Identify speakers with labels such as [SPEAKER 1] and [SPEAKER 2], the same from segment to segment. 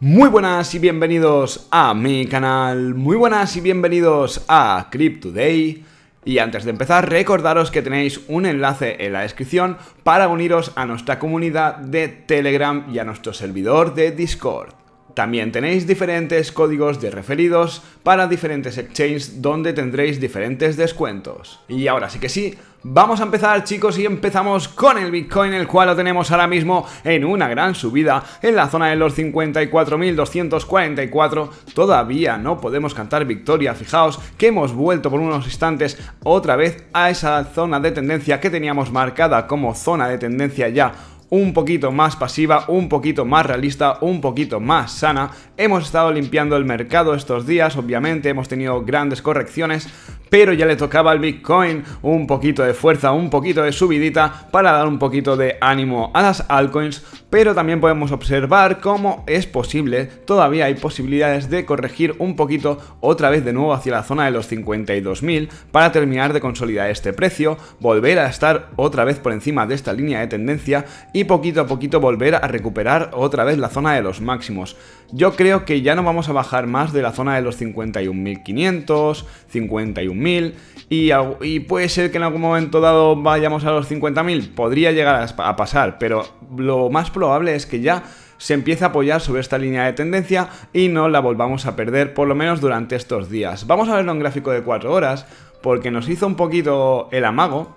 [SPEAKER 1] Muy buenas y bienvenidos a mi canal, muy buenas y bienvenidos a CryptoDay y antes de empezar recordaros que tenéis un enlace en la descripción para uniros a nuestra comunidad de Telegram y a nuestro servidor de Discord. También tenéis diferentes códigos de referidos para diferentes exchanges donde tendréis diferentes descuentos. Y ahora sí que sí, Vamos a empezar chicos y empezamos con el Bitcoin, el cual lo tenemos ahora mismo en una gran subida en la zona de los 54.244. Todavía no podemos cantar victoria, fijaos que hemos vuelto por unos instantes otra vez a esa zona de tendencia que teníamos marcada como zona de tendencia ya un poquito más pasiva, un poquito más realista, un poquito más sana. Hemos estado limpiando el mercado estos días, obviamente hemos tenido grandes correcciones, pero ya le tocaba al Bitcoin un poquito de fuerza, un poquito de subidita para dar un poquito de ánimo a las altcoins, pero también podemos observar cómo es posible, todavía hay posibilidades de corregir un poquito otra vez de nuevo hacia la zona de los 52.000 para terminar de consolidar este precio, volver a estar otra vez por encima de esta línea de tendencia y poquito a poquito volver a recuperar otra vez la zona de los máximos yo creo que ya no vamos a bajar más de la zona de los 51.500, 51.000 y, y, puede ser que en algún momento dado vayamos a los 50.000, podría llegar a, pasar, pero lo más probable es que ya se empiece a apoyar sobre esta línea de tendencia y no la volvamos a perder por lo menos durante estos días. Vamos a verlo en gráfico de 4 horas porque nos hizo un poquito el amago.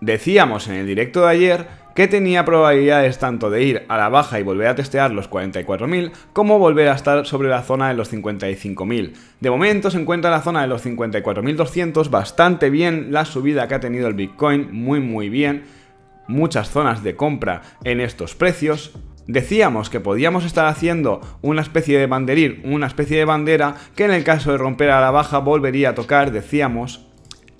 [SPEAKER 1] Decíamos en el directo de ayer que tenía probabilidades tanto de ir a la baja y volver a testear los 44.000 como volver a estar sobre la zona de los 55.000. De momento se encuentra en la zona de los 54.200 bastante bien la subida que ha tenido el Bitcoin, muy muy bien, muchas zonas de compra en estos precios Decíamos que podíamos estar haciendo una especie de banderil, una especie de bandera que en el caso de romper a la baja volvería a tocar, decíamos,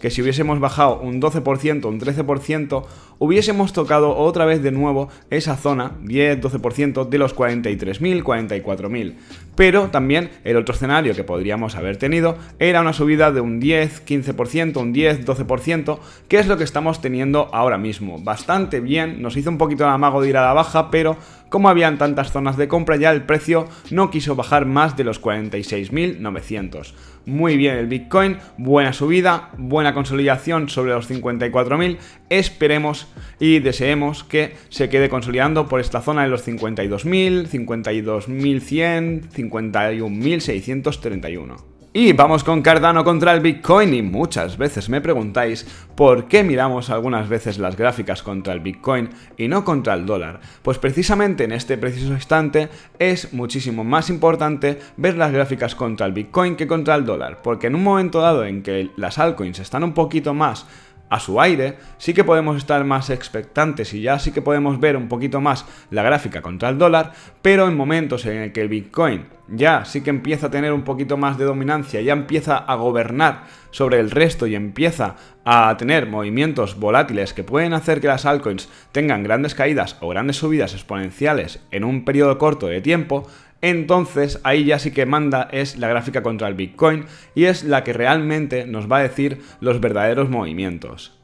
[SPEAKER 1] que si hubiésemos bajado un 12%, un 13%, hubiésemos tocado otra vez de nuevo esa zona, 10-12% de los 43.000, 44.000. Pero también el otro escenario que podríamos haber tenido era una subida de un 10, 15%, un 10, 12%, que es lo que estamos teniendo ahora mismo. Bastante bien, nos hizo un poquito el amago de ir a la baja, pero como habían tantas zonas de compra ya el precio no quiso bajar más de los 46.900 muy bien el Bitcoin, buena subida, buena consolidación sobre los 54.000. Esperemos y deseemos que se quede consolidando por esta zona de los 52.000, 52.100, 51.631. Y vamos con Cardano contra el Bitcoin y muchas veces me preguntáis por qué miramos algunas veces las gráficas contra el Bitcoin y no contra el dólar. Pues precisamente en este preciso instante es muchísimo más importante ver las gráficas contra el Bitcoin que contra el dólar, porque en un momento dado en que las altcoins están un poquito más a su aire, sí que podemos estar más expectantes y ya sí que podemos ver un poquito más la gráfica contra el dólar, pero en momentos en el que el Bitcoin ya sí que empieza a tener un poquito más de dominancia, ya empieza a gobernar sobre el resto y empieza a tener movimientos volátiles que pueden hacer que las altcoins tengan grandes caídas o grandes subidas exponenciales en un periodo corto de tiempo, entonces ahí ya sí que manda es la gráfica contra el Bitcoin y es la que realmente nos va a decir los verdaderos movimientos.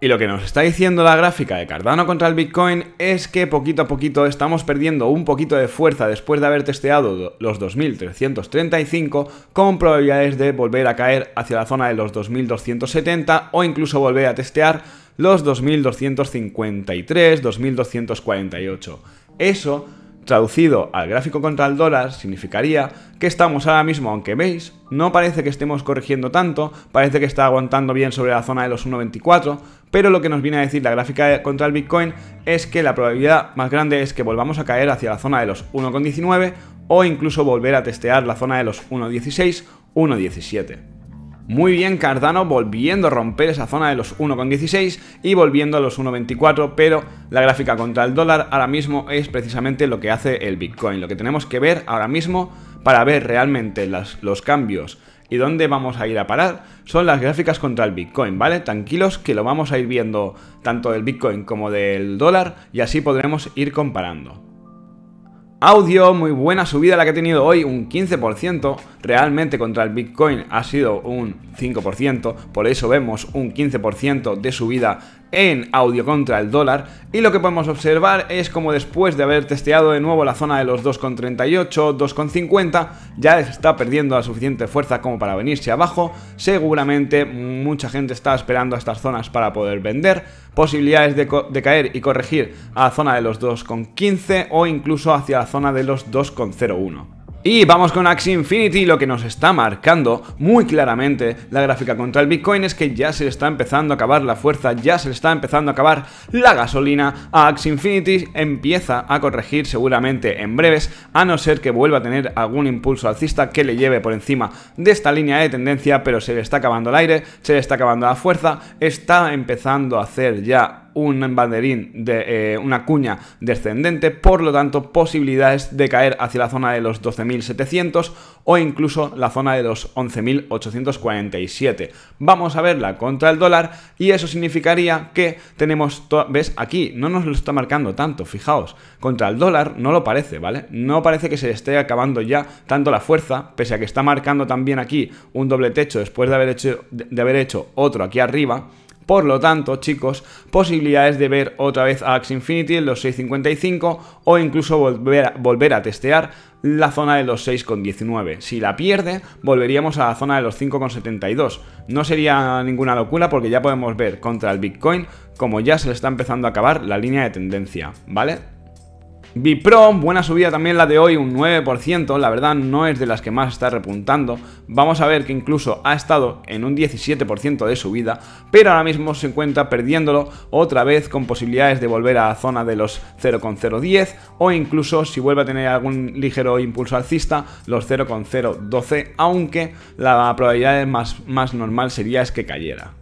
[SPEAKER 1] Y lo que nos está diciendo la gráfica de Cardano contra el Bitcoin es que poquito a poquito estamos perdiendo un poquito de fuerza después de haber testeado los 2335 con probabilidades de volver a caer hacia la zona de los 2270 o incluso volver a testear los 2253, 2248. Eso Traducido al gráfico contra el dólar significaría que estamos ahora mismo, aunque veis, no parece que estemos corrigiendo tanto, parece que está aguantando bien sobre la zona de los 1.24, pero lo que nos viene a decir la gráfica contra el Bitcoin es que la probabilidad más grande es que volvamos a caer hacia la zona de los 1.19 o incluso volver a testear la zona de los 1.16, 1.17. Muy bien Cardano volviendo a romper esa zona de los 1,16 y volviendo a los 1,24, pero la gráfica contra el dólar ahora mismo es precisamente lo que hace el Bitcoin. Lo que tenemos que ver ahora mismo para ver realmente los cambios y dónde vamos a ir a parar son las gráficas contra el Bitcoin, ¿vale? Tranquilos que lo vamos a ir viendo tanto del Bitcoin como del dólar y así podremos ir comparando. Audio, muy buena subida la que ha tenido hoy, un 15%, realmente contra el Bitcoin ha sido un 5%, por eso vemos un 15% de subida en audio contra el dólar y lo que podemos observar es como después de haber testeado de nuevo la zona de los 2,38, 2,50 ya está perdiendo la suficiente fuerza como para venirse abajo, seguramente mucha gente está esperando a estas zonas para poder vender, posibilidades de, de caer y corregir a la zona de los 2,15 o incluso hacia la zona de los 2,01. Y vamos con Axie Infinity, lo que nos está marcando muy claramente la gráfica contra el Bitcoin es que ya se le está empezando a acabar la fuerza, ya se le está empezando a acabar la gasolina a Infinity, empieza a corregir seguramente en breves, a no ser que vuelva a tener algún impulso alcista que le lleve por encima de esta línea de tendencia, pero se le está acabando el aire, se le está acabando la fuerza, está empezando a hacer ya un banderín de eh, una cuña descendente, por lo tanto posibilidades de caer hacia la zona de los 12.700 o incluso la zona de los 11.847. Vamos a verla contra el dólar y eso significaría que tenemos, ves aquí, no nos lo está marcando tanto, fijaos, contra el dólar no lo parece, ¿vale? No parece que se esté acabando ya tanto la fuerza, pese a que está marcando también aquí un doble techo después de haber hecho, de haber hecho otro aquí arriba, por lo tanto, chicos, posibilidades de ver otra vez a Axe Infinity en los 6.55 o incluso volver a, volver a testear la zona de los 6,19. Si la pierde, volveríamos a la zona de los 5,72. No sería ninguna locura porque ya podemos ver contra el Bitcoin como ya se le está empezando a acabar la línea de tendencia, ¿vale? Biprom, buena subida también la de hoy, un 9%, la verdad no es de las que más está repuntando. Vamos a ver que incluso ha estado en un 17% de subida, pero ahora mismo se encuentra perdiéndolo otra vez con posibilidades de volver a la zona de los 0,010 o incluso si vuelve a tener algún ligero impulso alcista, los 0,012, aunque la probabilidad más, más normal sería es que cayera.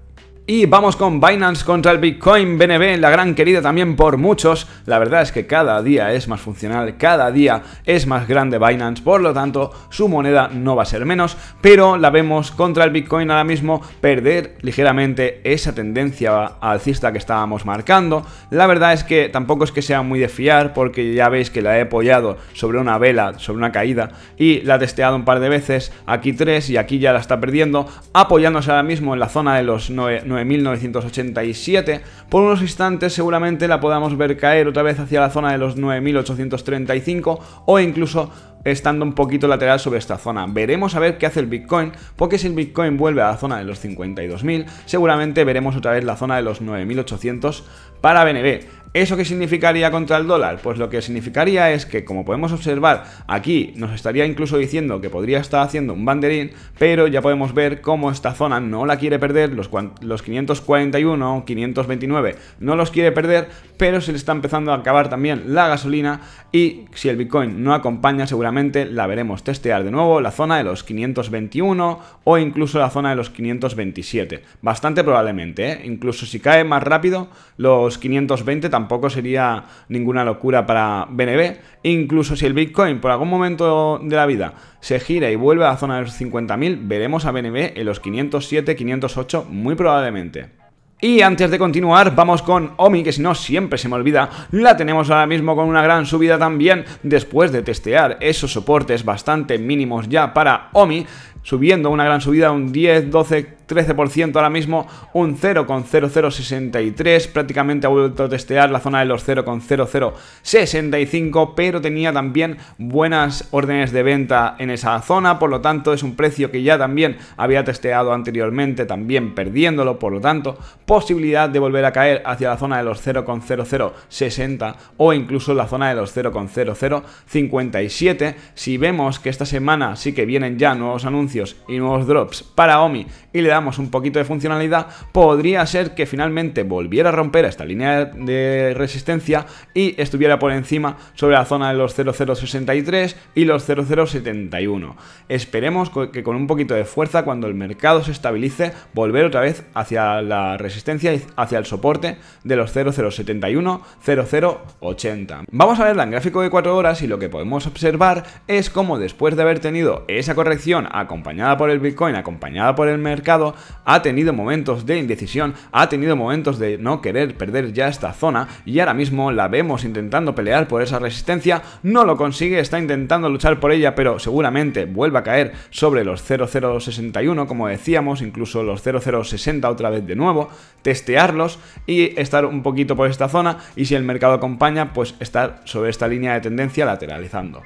[SPEAKER 1] Y vamos con Binance contra el Bitcoin BNB, la gran querida también por muchos. La verdad es que cada día es más funcional, cada día es más grande Binance, por lo tanto su moneda no va a ser menos, pero la vemos contra el Bitcoin ahora mismo perder ligeramente esa tendencia alcista que estábamos marcando. La verdad es que tampoco es que sea muy de fiar porque ya veis que la he apoyado sobre una vela, sobre una caída y la he testeado un par de veces, aquí tres y aquí ya la está perdiendo, apoyándose ahora mismo en la zona de los 9 9.987. Por unos instantes seguramente la podamos ver caer otra vez hacia la zona de los 9.835 o incluso estando un poquito lateral sobre esta zona. Veremos a ver qué hace el Bitcoin, porque si el Bitcoin vuelve a la zona de los 52.000, seguramente veremos otra vez la zona de los 9.800 para BNB. ¿Eso qué significaría contra el dólar? Pues lo que significaría es que, como podemos observar, aquí nos estaría incluso diciendo que podría estar haciendo un banderín, pero ya podemos ver cómo esta zona no la quiere perder, los, los 541, 529 no los quiere perder, pero se le está empezando a acabar también la gasolina y si el Bitcoin no acompaña seguramente la veremos testear de nuevo la zona de los 521 o incluso la zona de los 527. Bastante probablemente, ¿eh? incluso si cae más rápido los 520 tampoco sería ninguna locura para BNB. Incluso si el Bitcoin por algún momento de la vida se gira y vuelve a la zona de los 50.000, veremos a BNB en los 507, 508 muy probablemente. Y antes de continuar, vamos con Omi, que si no siempre se me olvida, la tenemos ahora mismo con una gran subida también después de testear esos soportes bastante mínimos ya para Omi, subiendo una gran subida, un 10, 12, 13% ahora mismo, un 0,0063, prácticamente ha vuelto a testear la zona de los 0,0065, pero tenía también buenas órdenes de venta en esa zona, por lo tanto es un precio que ya también había testeado anteriormente, también perdiéndolo, por lo tanto, posibilidad de volver a caer hacia la zona de los 0,0060 o incluso la zona de los 0,0057. Si vemos que esta semana sí que vienen ya nuevos anuncios y nuevos drops para OMI y le damos un poquito de funcionalidad, podría ser que finalmente volviera a romper esta línea de resistencia y estuviera por encima sobre la zona de los 0063 y los 0071. Esperemos que con un poquito de fuerza, cuando el mercado se estabilice, volver otra vez hacia la resistencia y hacia el soporte de los 0071, 0080. Vamos a verla en gráfico de 4 horas y lo que podemos observar es cómo después de haber tenido esa corrección acompañada por el Bitcoin, acompañada por el mercado, ha tenido momentos de indecisión, ha tenido momentos de no querer perder ya esta zona y ahora mismo la vemos intentando pelear por esa resistencia, no lo consigue, está intentando luchar por ella, pero seguramente vuelva a caer sobre los 0061 como decíamos, incluso los 0060 otra vez de nuevo, testearlos y estar un poquito por esta zona y si el mercado acompaña, pues estar sobre esta línea de tendencia lateralizando.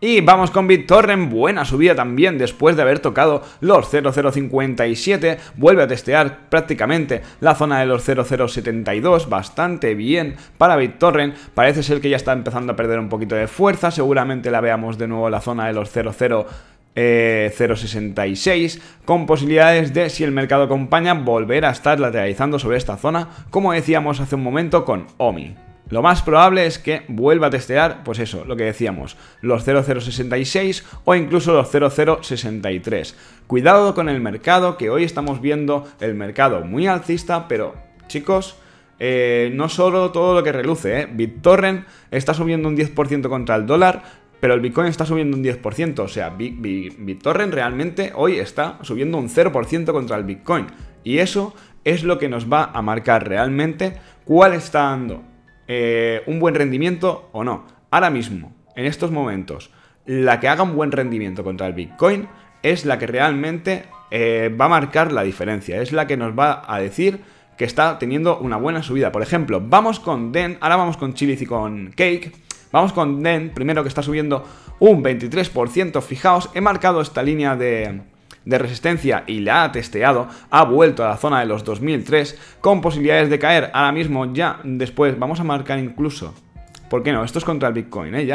[SPEAKER 1] Y vamos con BitTorrent, buena subida también después de haber tocado los 0057, vuelve a testear prácticamente la zona de los 0072, bastante bien para BitTorrent, parece ser que ya está empezando a perder un poquito de fuerza, seguramente la veamos de nuevo la zona de los 00 eh, con posibilidades de si el mercado acompaña volver a estar lateralizando sobre esta zona como decíamos hace un momento con OMI. Lo más probable es que vuelva a testear, pues eso, lo que decíamos, los 0066 o incluso los 0063. Cuidado con el mercado, que hoy estamos viendo el mercado muy alcista, pero chicos, eh, no solo todo lo que reluce, ¿eh? BitTorrent está subiendo un 10% contra el dólar, pero el Bitcoin está subiendo un 10%, o sea, BitTorrent realmente hoy está subiendo un 0% contra el Bitcoin. Y eso es lo que nos va a marcar realmente cuál está dando eh, un buen rendimiento o no. Ahora mismo, en estos momentos, la que haga un buen rendimiento contra el Bitcoin es la que realmente eh, va a marcar la diferencia, es la que nos va a decir que está teniendo una buena subida. Por ejemplo, vamos con DEN, ahora vamos con Chili y con Cake. Vamos con DEN, primero que está subiendo un 23%. Fijaos, he marcado esta línea de, de resistencia y la ha testeado, ha vuelto a la zona de los 2003 con posibilidades de caer ahora mismo ya después, vamos a marcar incluso, ¿por qué no? Esto es contra el Bitcoin, ¿eh?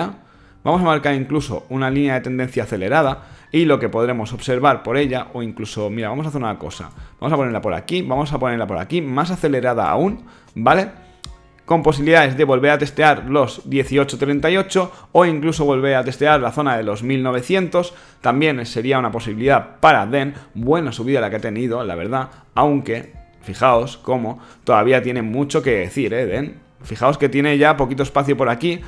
[SPEAKER 1] Vamos a marcar incluso una línea de tendencia acelerada y lo que podremos observar por ella o incluso, mira, vamos a hacer una cosa, vamos a ponerla por aquí, vamos a ponerla por aquí, más acelerada aún, ¿vale? con posibilidades de volver a testear los 1838 o incluso volver a testear la zona de los 1900. También sería una posibilidad para DEN. Buena subida la que ha tenido, la verdad. Aunque, fijaos cómo todavía tiene mucho que decir, ¿eh, DEN? Fijaos que tiene ya poquito espacio por aquí.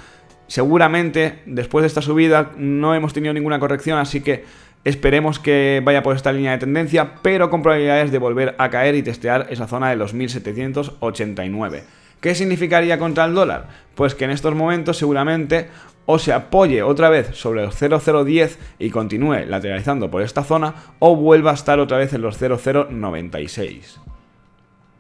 [SPEAKER 1] Seguramente después de esta subida no hemos tenido ninguna corrección, así que Esperemos que vaya por esta línea de tendencia, pero con probabilidades de volver a caer y testear esa zona de los 1789. ¿Qué significaría contra el dólar? Pues que en estos momentos seguramente o se apoye otra vez sobre los 0010 y continúe lateralizando por esta zona o vuelva a estar otra vez en los 0096.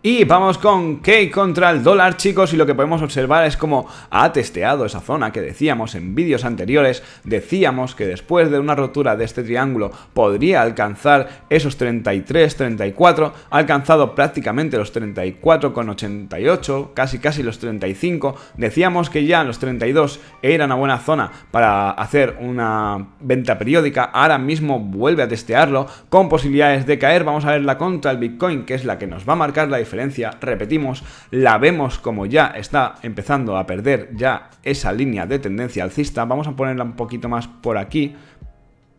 [SPEAKER 1] Y vamos con Key contra el dólar, chicos, y lo que podemos observar es como ha testeado esa zona que decíamos en vídeos anteriores, decíamos que después de una rotura de este triángulo podría alcanzar esos 33, 34, ha alcanzado prácticamente los 34,88, casi casi los 35, decíamos que ya los 32 era una buena zona para hacer una venta periódica, ahora mismo vuelve a testearlo con posibilidades de caer, vamos a ver la contra el Bitcoin, que es la que nos va a marcar la diferencia repetimos, la vemos como ya está empezando a perder ya esa línea de tendencia alcista, vamos a ponerla un poquito más por aquí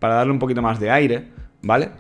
[SPEAKER 1] para darle un poquito más de aire, ¿vale?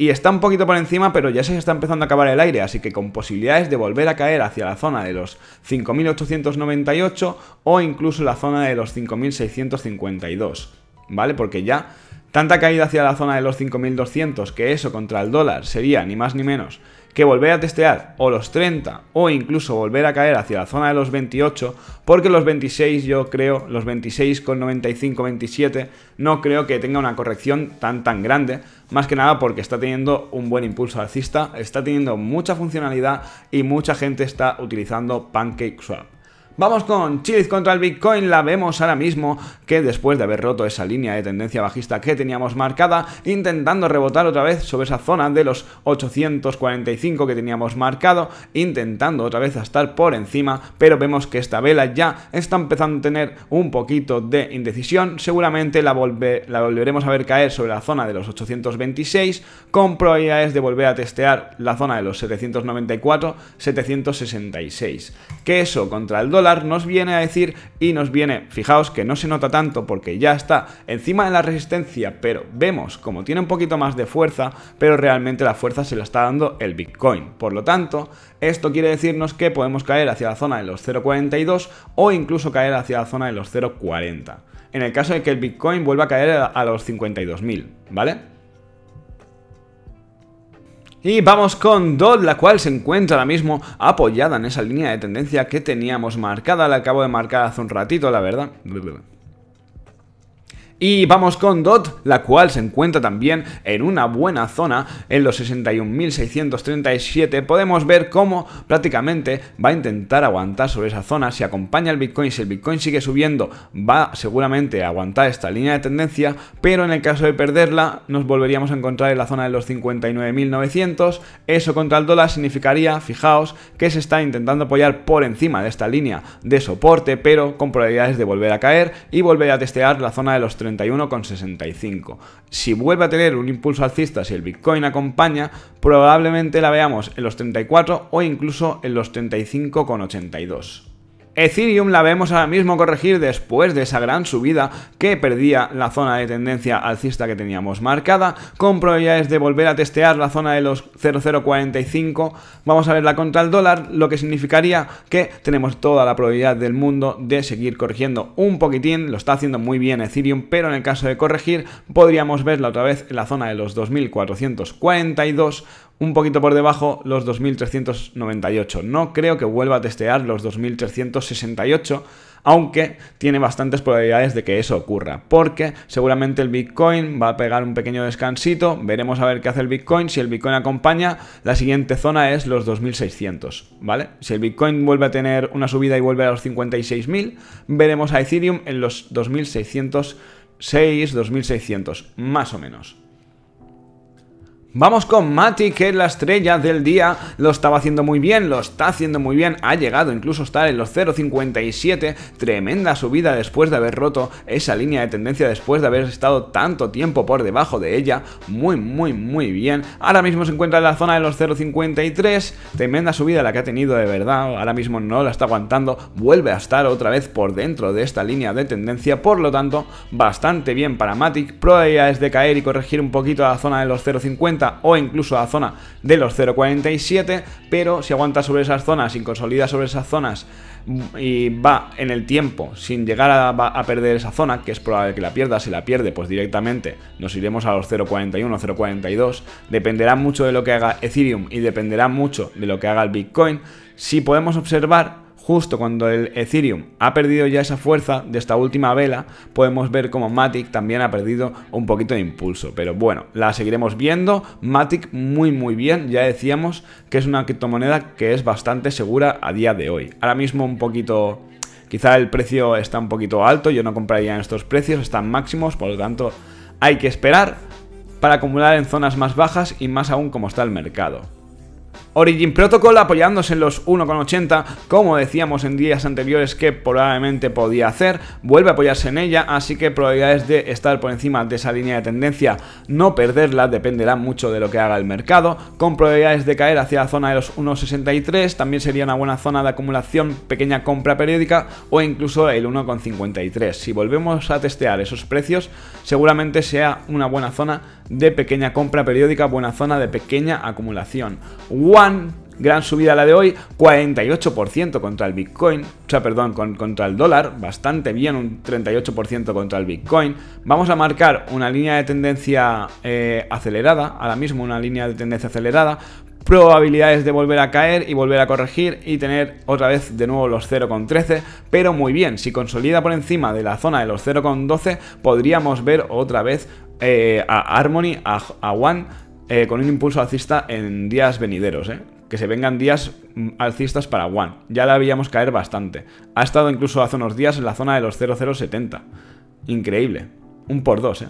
[SPEAKER 1] Y está un poquito por encima, pero ya se está empezando a acabar el aire, así que con posibilidades de volver a caer hacia la zona de los 5.898 o incluso la zona de los 5.652, ¿vale? Porque ya tanta caída hacia la zona de los 5.200 que eso contra el dólar sería ni más ni menos que volver a testear o los 30 o incluso volver a caer hacia la zona de los 28, porque los 26 yo creo, los 26 con 95, 27, no creo que tenga una corrección tan tan grande, más que nada porque está teniendo un buen impulso alcista, está teniendo mucha funcionalidad y mucha gente está utilizando PancakeSwap. Vamos con Chiliz contra el Bitcoin, la vemos ahora mismo que después de haber roto esa línea de tendencia bajista que teníamos marcada, intentando rebotar otra vez sobre esa zona de los 845 que teníamos marcado, intentando otra vez estar por encima, pero vemos que esta vela ya está empezando a tener un poquito de indecisión, seguramente la, la volveremos a ver caer sobre la zona de los 826, con probabilidades de volver a testear la zona de los 794-766, que eso contra el dólar nos viene a decir y nos viene, fijaos que no se nota tanto porque ya está encima de la resistencia, pero vemos como tiene un poquito más de fuerza, pero realmente la fuerza se la está dando el Bitcoin. Por lo tanto, esto quiere decirnos que podemos caer hacia la zona de los 0.42 o incluso caer hacia la zona de los 0.40. En el caso de que el Bitcoin vuelva a caer a los 52.000, ¿vale? Y vamos con Dodd, la cual se encuentra ahora mismo apoyada en esa línea de tendencia que teníamos marcada. La acabo de marcar hace un ratito, la verdad. Y vamos con DOT, la cual se encuentra también en una buena zona, en los 61.637. Podemos ver cómo prácticamente va a intentar aguantar sobre esa zona. Si acompaña el Bitcoin, si el Bitcoin sigue subiendo, va seguramente a aguantar esta línea de tendencia, pero en el caso de perderla, nos volveríamos a encontrar en la zona de los 59.900. Eso contra el dólar significaría, fijaos, que se está intentando apoyar por encima de esta línea de soporte, pero con probabilidades de volver a caer y volver a testear la zona de los 31,65. Si vuelve a tener un impulso alcista, si el Bitcoin acompaña, probablemente la veamos en los 34 o incluso en los 35,82. Ethereum la vemos ahora mismo corregir después de esa gran subida que perdía la zona de tendencia alcista que teníamos marcada, con probabilidades de volver a testear la zona de los 0,045. Vamos a verla contra el dólar, lo que significaría que tenemos toda la probabilidad del mundo de seguir corrigiendo un poquitín. Lo está haciendo muy bien Ethereum, pero en el caso de corregir, podríamos verla otra vez en la zona de los 2442 un poquito por debajo los 2.398. No creo que vuelva a testear los 2.368, aunque tiene bastantes probabilidades de que eso ocurra, porque seguramente el Bitcoin va a pegar un pequeño descansito, veremos a ver qué hace el Bitcoin, si el Bitcoin acompaña, la siguiente zona es los 2.600, ¿vale? Si el Bitcoin vuelve a tener una subida y vuelve a los 56.000, veremos a Ethereum en los 2.606, 2.600, más o menos. Vamos con Matic que es la estrella del día, lo estaba haciendo muy bien, lo está haciendo muy bien, ha llegado incluso a estar en los 0.57, tremenda subida después de haber roto esa línea de tendencia, después de haber estado tanto tiempo por debajo de ella, muy muy muy bien, ahora mismo se encuentra en la zona de los 0.53, tremenda subida la que ha tenido de verdad, ahora mismo no la está aguantando, vuelve a estar otra vez por dentro de esta línea de tendencia, por lo tanto, bastante bien para Matic, es de caer y corregir un poquito a la zona de los 0.50, o incluso a la zona de los 0,47, pero si aguanta sobre esas zonas, y consolida sobre esas zonas mm, y va en el tiempo sin llegar a, perder esa zona, que es probable que la pierda, si la pierde pues directamente nos iremos a los 0.41, 0.42, dependerá mucho de lo que haga Ethereum y dependerá mucho de lo que haga el Bitcoin, si podemos observar Justo cuando el Ethereum ha perdido ya esa fuerza de esta última vela, podemos ver como Matic también ha perdido un poquito de impulso. Pero bueno, la seguiremos viendo. Matic muy muy bien, ya decíamos que es una criptomoneda que es bastante segura a día de hoy. Ahora mismo un poquito... Quizá el precio está un poquito alto, yo no compraría en estos precios, están máximos, por lo tanto hay que esperar para acumular en zonas más bajas y más aún como está el mercado. Origin Protocol apoyándose en los 1,80, como decíamos en días anteriores que probablemente podía hacer, vuelve a apoyarse en ella, así que probabilidades de estar por encima de esa línea de tendencia, no perderla, dependerá mucho de lo que haga el mercado, con probabilidades de caer hacia la zona de los 1,63, también sería una buena zona de acumulación, pequeña compra periódica o incluso el 1,53. Si volvemos a testear esos precios, seguramente sea una buena zona de pequeña compra periódica, buena zona de pequeña acumulación. One, gran subida la de hoy, 48% contra el Bitcoin, o sea, perdón, contra el dólar, bastante bien, un 38% contra el Bitcoin. Vamos a marcar una línea de tendencia eh, acelerada, ahora mismo una línea de tendencia acelerada, probabilidades de volver a caer y volver a corregir y tener otra vez de nuevo los 0,13, pero muy bien, si consolida por encima de la zona de los 0,12 podríamos ver otra vez eh, a Harmony, a, One, eh, con un impulso alcista en días venideros, eh. que se vengan días mm, alcistas para One. Ya la habíamos caer bastante. Ha estado incluso hace unos días en la zona de los 0070. Increíble. Un por dos, ¿eh?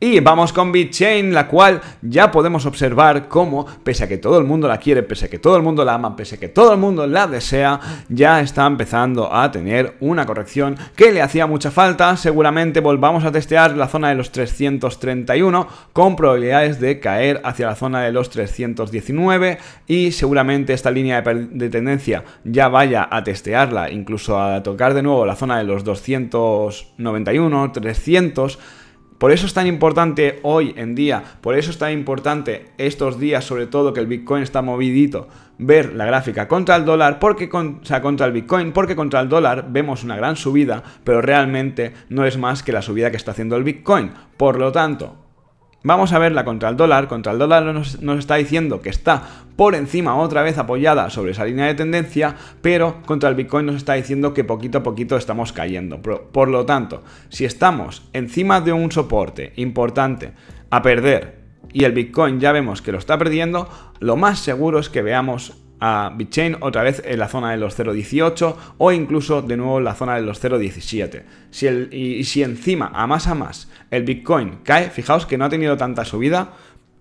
[SPEAKER 1] Y vamos con BitChain, la cual ya podemos observar cómo, pese a que todo el mundo la quiere, pese a que todo el mundo la ama, pese a que todo el mundo la desea, ya está empezando a tener una corrección que le hacía mucha falta. Seguramente volvamos a testear la zona de los 331 con probabilidades de caer hacia la zona de los 319 y seguramente esta línea de, tendencia ya vaya a testearla, incluso a tocar de nuevo la zona de los 291, 300 por eso es tan importante hoy en día, por eso es tan importante estos días, sobre todo que el Bitcoin está movidito, ver la gráfica contra el dólar, porque o sea, contra el Bitcoin, porque contra el dólar vemos una gran subida, pero realmente no es más que la subida que está haciendo el Bitcoin. Por lo tanto, Vamos a verla contra el dólar. Contra el dólar nos, está diciendo que está por encima otra vez apoyada sobre esa línea de tendencia, pero contra el Bitcoin nos está diciendo que poquito a poquito estamos cayendo. por lo tanto, si estamos encima de un soporte importante a perder y el Bitcoin ya vemos que lo está perdiendo, lo más seguro es que veamos a Bitchain otra vez en la zona de los 0.18 o incluso de nuevo en la zona de los 0.17. Si y, y si encima, a más a más, el Bitcoin cae, fijaos que no ha tenido tanta subida,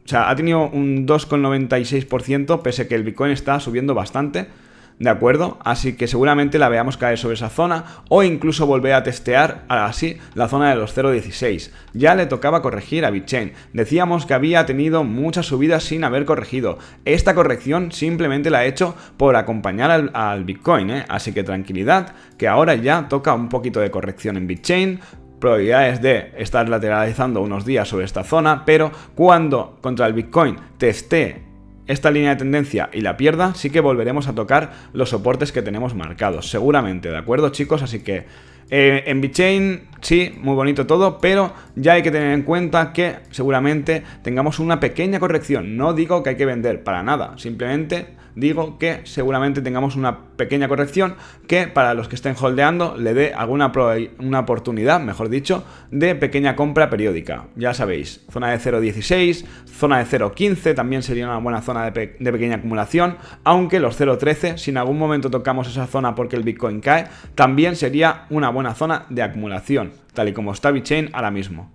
[SPEAKER 1] o sea, ha tenido un 2,96% pese a que el Bitcoin está subiendo bastante ¿de acuerdo? Así que seguramente la veamos caer sobre esa zona o incluso volver a testear así la zona de los 0.16. Ya le tocaba corregir a Bitchain. Decíamos que había tenido muchas subidas sin haber corregido. Esta corrección simplemente la ha he hecho por acompañar al, Bitcoin, ¿eh? así que tranquilidad, que ahora ya toca un poquito de corrección en Bitchain, probabilidades de estar lateralizando unos días sobre esta zona, pero cuando contra el Bitcoin testé esta línea de tendencia y la pierda, sí que volveremos a tocar los soportes que tenemos marcados, seguramente, ¿de acuerdo chicos? Así que eh, en BitChain, sí, muy bonito todo, pero ya hay que tener en cuenta que seguramente tengamos una pequeña corrección. No digo que hay que vender para nada, simplemente digo que seguramente tengamos una pequeña corrección que para los que estén holdeando le dé alguna una oportunidad, mejor dicho, de pequeña compra periódica. Ya sabéis, zona de 0.16, zona de 0.15 también sería una buena zona de pequeña acumulación, aunque los 0.13, si en algún momento tocamos esa zona porque el Bitcoin cae, también sería una buena una zona de acumulación, tal y como está BitChain ahora mismo.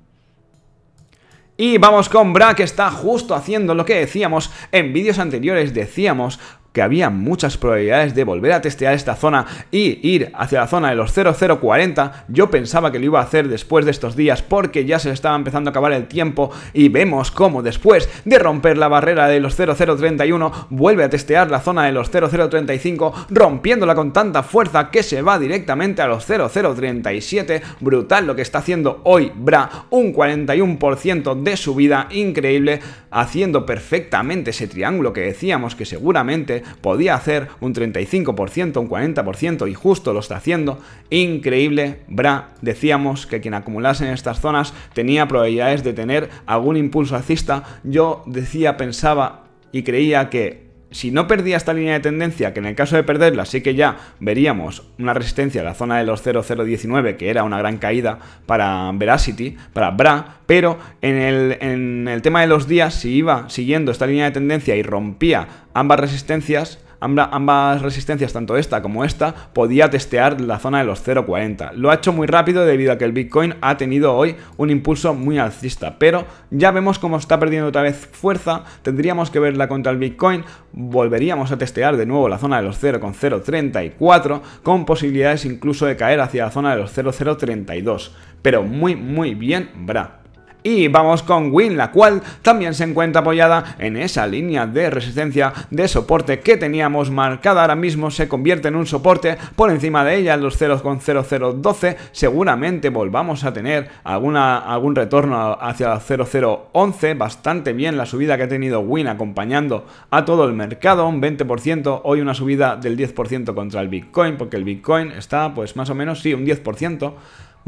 [SPEAKER 1] Y vamos con Bra, que está justo haciendo lo que decíamos en vídeos anteriores, decíamos, que había muchas probabilidades de volver a testear esta zona y ir hacia la zona de los 0040. Yo pensaba que lo iba a hacer después de estos días porque ya se estaba empezando a acabar el tiempo y vemos cómo después de romper la barrera de los 0031 vuelve a testear la zona de los 0035 rompiéndola con tanta fuerza que se va directamente a los 0037. Brutal lo que está haciendo hoy Bra, un 41% de subida increíble haciendo perfectamente ese triángulo que decíamos que seguramente podía hacer un 35%, un 40% y justo lo está haciendo. Increíble, Bra. Decíamos que quien acumulase en estas zonas tenía probabilidades de tener algún impulso alcista. Yo decía, pensaba y creía que si no perdía esta línea de tendencia, que en el caso de perderla sí que ya veríamos una resistencia a la zona de los 0019, que era una gran caída para Veracity, para Bra, pero en el, en el tema de los días, si iba siguiendo esta línea de tendencia y rompía ambas resistencias, ambas resistencias, tanto esta como esta, podía testear la zona de los 0.40. Lo ha hecho muy rápido debido a que el Bitcoin ha tenido hoy un impulso muy alcista, pero ya vemos cómo está perdiendo otra vez fuerza, tendríamos que verla contra el Bitcoin, volveríamos a testear de nuevo la zona de los 0.034 con posibilidades incluso de caer hacia la zona de los 0.032, pero muy muy bien, Bra. Y vamos con Win, la cual también se encuentra apoyada en esa línea de resistencia de soporte que teníamos marcada. Ahora mismo se convierte en un soporte por encima de ella, los 0,0012. Seguramente volvamos a tener alguna, algún retorno hacia 0011. Bastante bien la subida que ha tenido Win acompañando a todo el mercado, un 20%. Hoy una subida del 10% contra el Bitcoin, porque el Bitcoin está pues más o menos, sí, un 10%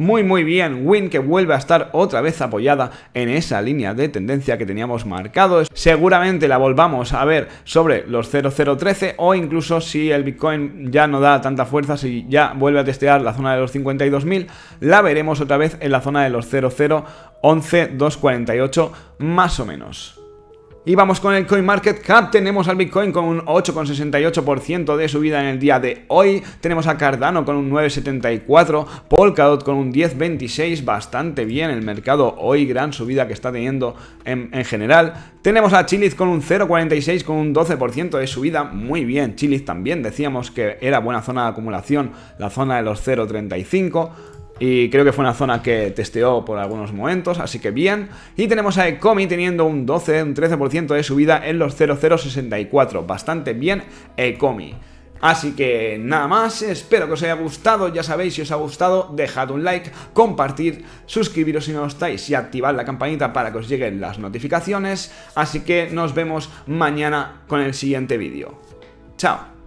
[SPEAKER 1] muy muy bien. Win que vuelve a estar otra vez apoyada en esa línea de tendencia que teníamos marcado, Seguramente la volvamos a ver sobre los 0013 o incluso si el Bitcoin ya no da tanta fuerza, si ya vuelve a testear la zona de los 52.000, la veremos otra vez en la zona de los 0011, 248 más o menos. Y vamos con el CoinMarketCap, tenemos al Bitcoin con un 8,68% de subida en el día de hoy, tenemos a Cardano con un 9,74%, Polkadot con un 10,26%, bastante bien el mercado hoy, gran subida que está teniendo en, en general. Tenemos a Chiliz con un 0,46% con un 12% de subida, muy bien, Chiliz también decíamos que era buena zona de acumulación, la zona de los 0,35% y creo que fue una zona que testeó por algunos momentos, así que bien. Y tenemos a Ecomi teniendo un 12, un 13% de subida en los 0064, bastante bien Ecomi. Así que nada más, espero que os haya gustado, ya sabéis, si os ha gustado dejad un like, compartir, suscribiros si no lo estáis y activad la campanita para que os lleguen las notificaciones. Así que nos vemos mañana con el siguiente vídeo. Chao.